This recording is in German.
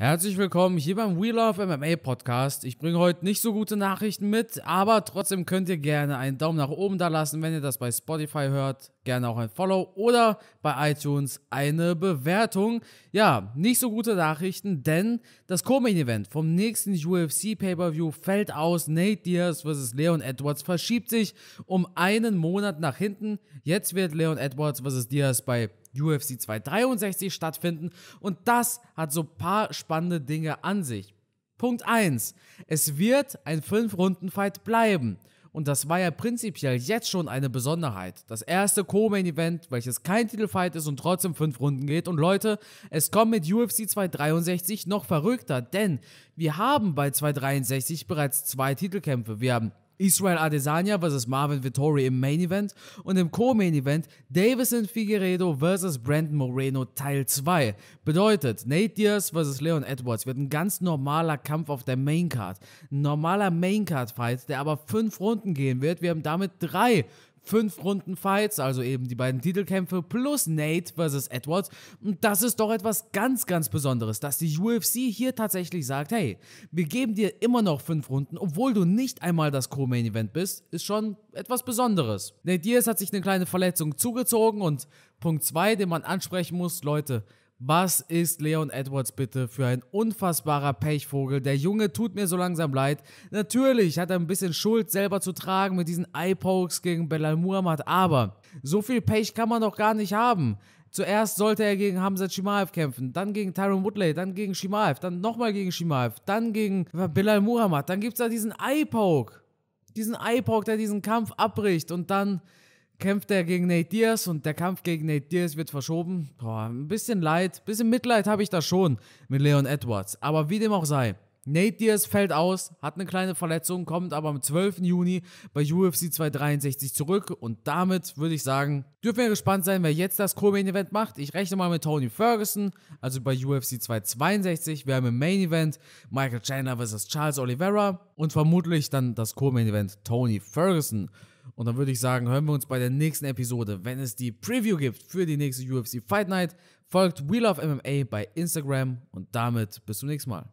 Herzlich willkommen hier beim We Love MMA Podcast. Ich bringe heute nicht so gute Nachrichten mit, aber trotzdem könnt ihr gerne einen Daumen nach oben da lassen, wenn ihr das bei Spotify hört. Gerne auch ein Follow oder bei iTunes eine Bewertung. Ja, nicht so gute Nachrichten, denn das Co-Main-Event vom nächsten UFC Pay-Per-View fällt aus. Nate Diaz vs. Leon Edwards verschiebt sich um einen Monat nach hinten. Jetzt wird Leon Edwards vs. Diaz bei UFC 263 stattfinden und das hat so paar spannende Dinge an sich. Punkt 1. Es wird ein 5-Runden-Fight bleiben. Und das war ja prinzipiell jetzt schon eine Besonderheit. Das erste Co-Main-Event, welches kein Titelfight ist und trotzdem 5 Runden geht. Und Leute, es kommt mit UFC 263 noch verrückter, denn wir haben bei 263 bereits zwei Titelkämpfe. Wir haben Israel Adesanya versus Marvin Vittori im Main Event und im Co-Main Event Davison Figueredo versus Brandon Moreno Teil 2. Bedeutet, Nate Diaz versus Leon Edwards wird ein ganz normaler Kampf auf der Main Card. Ein normaler Main Card Fight, der aber fünf Runden gehen wird. Wir haben damit drei fünf Runden Fights, also eben die beiden Titelkämpfe plus Nate versus Edwards. Und das ist doch etwas ganz, ganz Besonderes, dass die UFC hier tatsächlich sagt, hey, wir geben dir immer noch fünf Runden, obwohl du nicht einmal das Co-Main Event bist, ist schon etwas Besonderes. Nate Diaz hat sich eine kleine Verletzung zugezogen und Punkt 2, den man ansprechen muss, Leute, was ist Leon Edwards bitte für ein unfassbarer Pechvogel? Der Junge tut mir so langsam leid. Natürlich hat er ein bisschen Schuld selber zu tragen mit diesen Eye-Pokes gegen Belal Muhammad, aber so viel Pech kann man doch gar nicht haben. Zuerst sollte er gegen Hamza Shimaev kämpfen, dann gegen Tyron Woodley, dann gegen Shimaev, dann nochmal gegen Shimaev, dann gegen Bilal Muhammad, dann gibt es da diesen Eye-Poke. Diesen Eye-Poke, der diesen Kampf abbricht und dann kämpft er gegen Nate Diaz und der Kampf gegen Nate Diaz wird verschoben. Boah, ein bisschen Leid, ein bisschen Mitleid habe ich da schon mit Leon Edwards. Aber wie dem auch sei, Nate Diaz fällt aus, hat eine kleine Verletzung, kommt aber am 12. Juni bei UFC 263 zurück und damit würde ich sagen, dürfen wir gespannt sein, wer jetzt das Co-Main-Event macht. Ich rechne mal mit Tony Ferguson, also bei UFC 262. Wir haben im Main-Event Michael Chandler vs. Charles Oliveira und vermutlich dann das Co-Main-Event Tony Ferguson. Und dann würde ich sagen, hören wir uns bei der nächsten Episode, wenn es die Preview gibt für die nächste UFC Fight Night. Folgt We Love MMA bei Instagram und damit bis zum nächsten Mal.